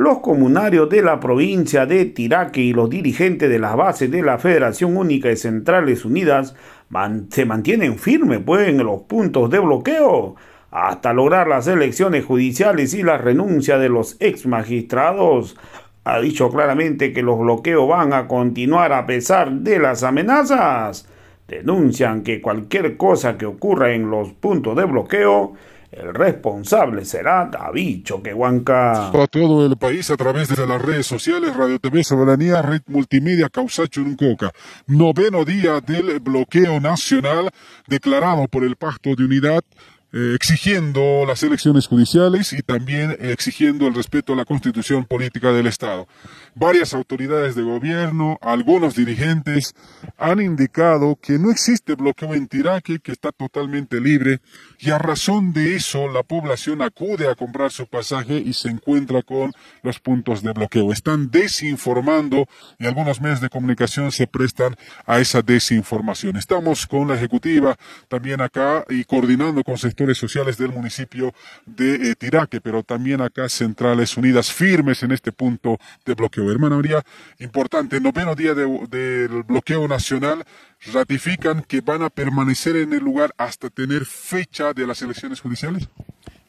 los comunarios de la provincia de Tiraque y los dirigentes de las bases de la Federación Única de Centrales Unidas se mantienen firmes pues, en los puntos de bloqueo hasta lograr las elecciones judiciales y la renuncia de los ex magistrados. Ha dicho claramente que los bloqueos van a continuar a pesar de las amenazas. Denuncian que cualquier cosa que ocurra en los puntos de bloqueo el responsable será David Choquehuanca. Para todo el país a través de las redes sociales, Radio TV Soberanía, Red Multimedia, Causa Nuncoca. Noveno día del bloqueo nacional declarado por el Pacto de Unidad eh, exigiendo las elecciones judiciales y también exigiendo el respeto a la constitución política del Estado. Varias autoridades de gobierno, algunos dirigentes han indicado que no existe bloqueo en Tiraque, que está totalmente libre y a razón de eso la población acude a comprar su pasaje y se encuentra con los puntos de bloqueo. Están desinformando y algunos medios de comunicación se prestan a esa desinformación. Estamos con la ejecutiva también acá y coordinando con sociales del municipio de eh, Tiraque, pero también acá Centrales Unidas firmes en este punto de bloqueo. Hermana María, importante, noveno día del bloqueo nacional, ratifican que van a permanecer en el lugar hasta tener fecha de las elecciones judiciales.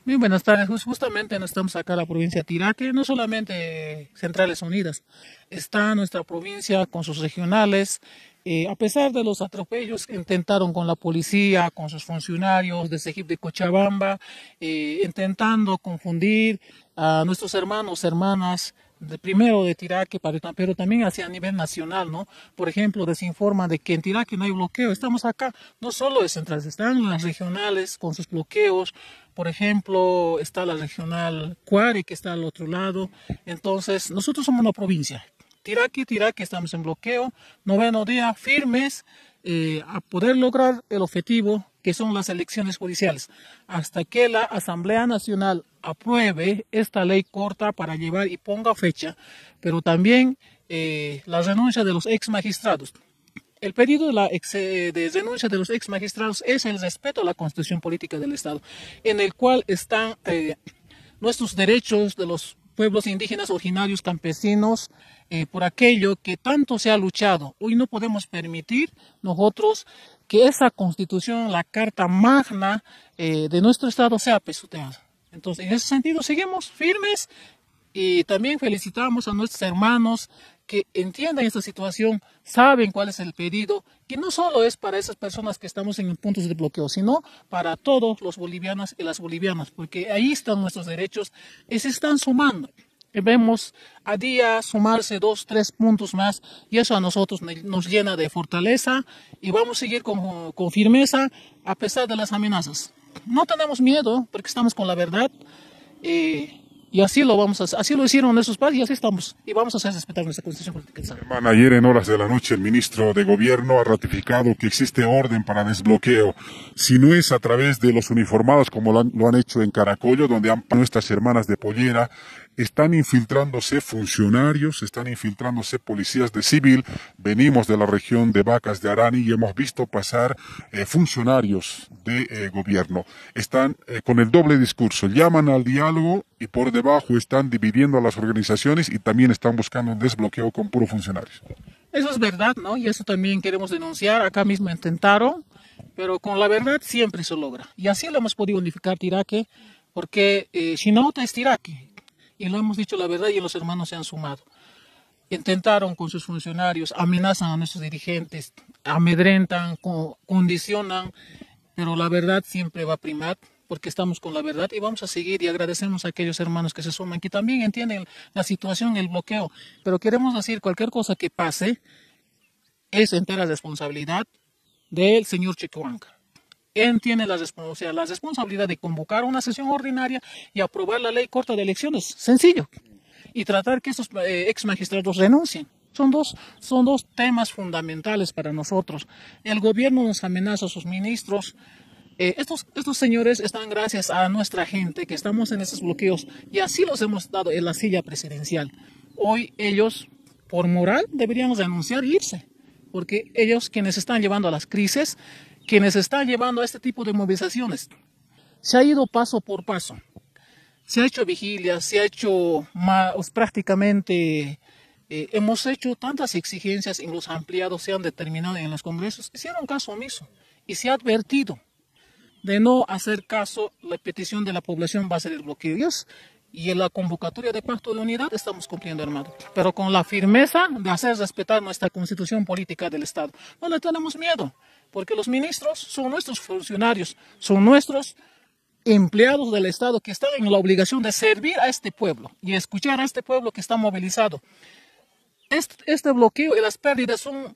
Muy buenas tardes, justamente nos estamos acá en la provincia de Tiraque, no solamente Centrales Unidas, está nuestra provincia con sus regionales, eh, a pesar de los atropellos que intentaron con la policía, con sus funcionarios de Sejip de Cochabamba, eh, intentando confundir a nuestros hermanos, hermanas, primero de Tiraque, pero también hacia a nivel nacional, ¿no? Por ejemplo, desinforma de que en Tiraque no hay bloqueo, estamos acá, no solo de centrales, están las regionales con sus bloqueos, por ejemplo, está la regional Cuare, que está al otro lado. Entonces, nosotros somos una provincia. tira Tiraqui, estamos en bloqueo. Noveno día, firmes eh, a poder lograr el objetivo que son las elecciones judiciales. Hasta que la Asamblea Nacional apruebe esta ley corta para llevar y ponga fecha, pero también eh, la renuncia de los ex magistrados. El pedido de, la eh, de denuncia de los ex magistrados es el respeto a la constitución política del Estado, en el cual están eh, nuestros derechos de los pueblos indígenas, originarios, campesinos, eh, por aquello que tanto se ha luchado. Hoy no podemos permitir nosotros que esa constitución, la carta magna de nuestro Estado, sea pesoteada. Entonces, en ese sentido, seguimos firmes y también felicitamos a nuestros hermanos que entiendan esta situación, saben cuál es el pedido, que no solo es para esas personas que estamos en puntos de bloqueo, sino para todos los bolivianos y las bolivianas, porque ahí están nuestros derechos y se están sumando. Vemos a día sumarse dos, tres puntos más y eso a nosotros nos llena de fortaleza y vamos a seguir con, con firmeza a pesar de las amenazas. No tenemos miedo porque estamos con la verdad. y y así lo vamos a así lo hicieron nuestros padres y así estamos. Y vamos a hacer respetar nuestra constitución política. Hermana, ayer en horas de la noche el ministro de Gobierno ha ratificado que existe orden para desbloqueo. Si no es a través de los uniformados como lo han, hecho en Caracollo, donde han nuestras hermanas de pollera están infiltrándose funcionarios, están infiltrándose policías de civil. Venimos de la región de Vacas de Arani y hemos visto pasar eh, funcionarios de eh, gobierno. Están eh, con el doble discurso, llaman al diálogo y por debajo están dividiendo a las organizaciones y también están buscando un desbloqueo con puros funcionarios. Eso es verdad, ¿no? Y eso también queremos denunciar. Acá mismo intentaron, pero con la verdad siempre se logra. Y así lo hemos podido unificar Tiraque, porque eh, es Tiraque y lo hemos dicho la verdad y los hermanos se han sumado. Intentaron con sus funcionarios, amenazan a nuestros dirigentes, amedrentan, condicionan, pero la verdad siempre va a primar porque estamos con la verdad y vamos a seguir y agradecemos a aquellos hermanos que se suman, que también entienden la situación, el bloqueo, pero queremos decir cualquier cosa que pase es entera responsabilidad del señor Chichuanca él tiene la, la responsabilidad de convocar una sesión ordinaria y aprobar la ley corta de elecciones. Sencillo. Y tratar que esos eh, ex magistrados renuncien. Son dos, son dos temas fundamentales para nosotros. El gobierno nos amenaza a sus ministros. Eh, estos, estos señores están gracias a nuestra gente que estamos en esos bloqueos y así los hemos dado en la silla presidencial. Hoy ellos, por moral, deberíamos renunciar e irse, porque ellos quienes están llevando a las crisis quienes están llevando a este tipo de movilizaciones. Se ha ido paso por paso. Se ha hecho vigilia, se ha hecho prácticamente, eh, hemos hecho tantas exigencias y los ampliados se han determinado en los congresos. Hicieron caso omiso y se ha advertido de no hacer caso, la petición de la población va a ser el bloqueo y en la convocatoria de pacto de unidad estamos cumpliendo, hermano. Pero con la firmeza de hacer respetar nuestra constitución política del Estado. No le tenemos miedo, porque los ministros son nuestros funcionarios, son nuestros empleados del Estado que están en la obligación de servir a este pueblo y escuchar a este pueblo que está movilizado. Este, este bloqueo y las pérdidas son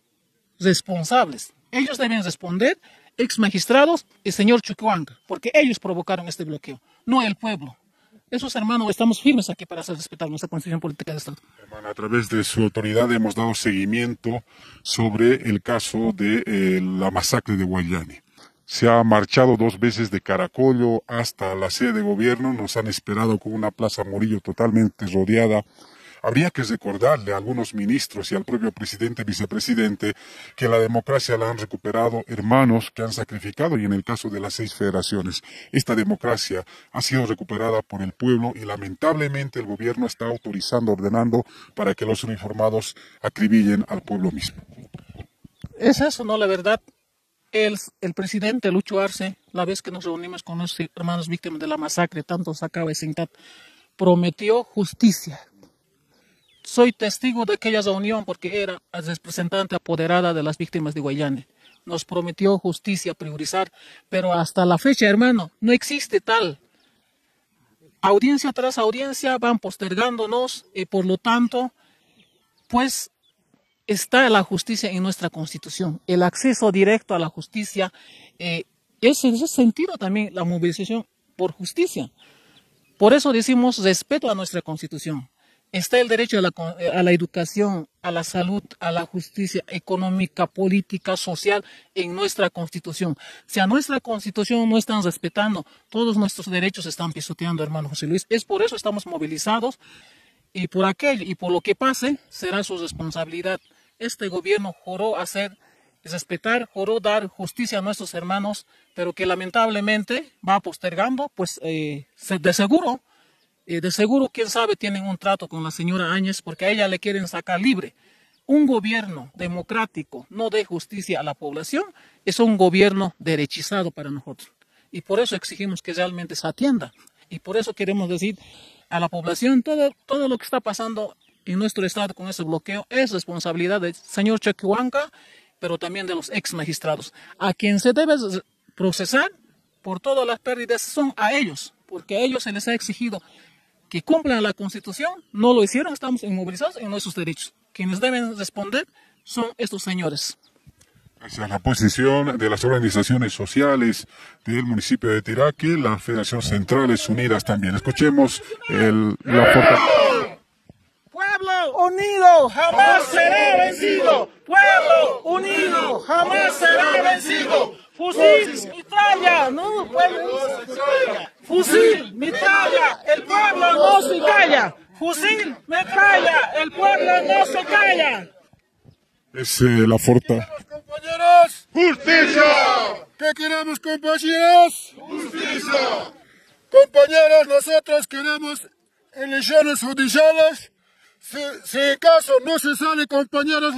responsables. Ellos deben responder, ex magistrados y señor Chucuanca, porque ellos provocaron este bloqueo, no el pueblo. Eso es hermano, estamos firmes aquí para hacer respetar nuestra constitución política de Estado. a través de su autoridad hemos dado seguimiento sobre el caso de eh, la masacre de Guayani. Se ha marchado dos veces de Caracollo hasta la sede de gobierno, nos han esperado con una plaza Murillo totalmente rodeada Habría que recordarle a algunos ministros y al propio presidente vicepresidente que la democracia la han recuperado hermanos que han sacrificado y en el caso de las seis federaciones, esta democracia ha sido recuperada por el pueblo y lamentablemente el gobierno está autorizando, ordenando para que los uniformados acribillen al pueblo mismo. Es eso, ¿no? La verdad, el, presidente Lucho Arce, la vez que nos reunimos con los hermanos víctimas de la masacre, tanto Sacaba y prometió justicia, soy testigo de aquella reunión porque era representante apoderada de las víctimas de Guayane. Nos prometió justicia, priorizar, pero hasta la fecha, hermano, no existe tal. Audiencia tras audiencia van postergándonos y por lo tanto, pues está la justicia en nuestra constitución. El acceso directo a la justicia, eh, es en ese sentido también la movilización por justicia. Por eso decimos respeto a nuestra constitución está el derecho eh, a la, educación, a la salud, a la justicia económica, política, social en nuestra constitución. Si a nuestra constitución no están respetando, todos nuestros derechos están pisoteando, hermano José Luis. Es por eso estamos movilizados y por aquel, y por lo que pase será su responsabilidad. Este gobierno juró hacer respetar, juró dar justicia a nuestros hermanos, pero que lamentablemente va postergando, pues eh, de seguro eh, de seguro, quién sabe, tienen un trato con la señora Áñez porque a ella le quieren sacar libre. Un gobierno democrático no dé justicia a la población es un gobierno derechizado para nosotros. Y por eso exigimos que realmente se atienda. Y por eso queremos decir a la población todo, todo lo que está pasando en nuestro estado con ese bloqueo es responsabilidad del señor Chequihuanca, pero también de los ex magistrados. A quien se debe procesar por todas las pérdidas son a ellos, porque a ellos se les ha exigido que cumplan la Constitución, no lo hicieron, estamos inmovilizados en nuestros derechos. Quienes deben responder son estos señores. Gracias a la posición de las organizaciones sociales del municipio de Tiraque, la Federación Centrales Unidas también. Escuchemos el, la Pueblo unido jamás será vencido. Pueblo unido jamás será vencido. Fusil, mitralla, no, pueblo no Fusil, mitralla, el pueblo no se calla. Fusil, metralla, el pueblo no se calla. Es eh, la forta. compañeros? ¡Justicia! ¿Qué queremos, compañeros? ¡Justicia! Compañeros, nosotros queremos elecciones judiciales. Si, si caso no se sale, compañeros,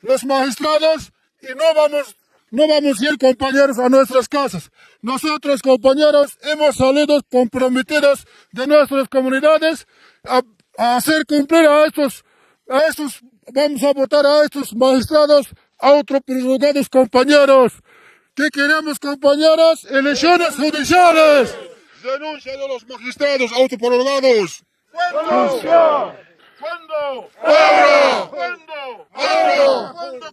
los magistrados, y no vamos no vamos a ir compañeros a nuestras casas. Nosotros compañeros hemos salido comprometidos de nuestras comunidades a, hacer cumplir a estos, a estos, vamos a votar a estos magistrados autoprologados, compañeros. ¿Qué queremos compañeros? Elecciones judiciales. Denuncia de los magistrados autoprorrogados. ¿Cuándo? ¿Cuándo? ¿Cuándo? ¿Cuándo? ¿Cuándo?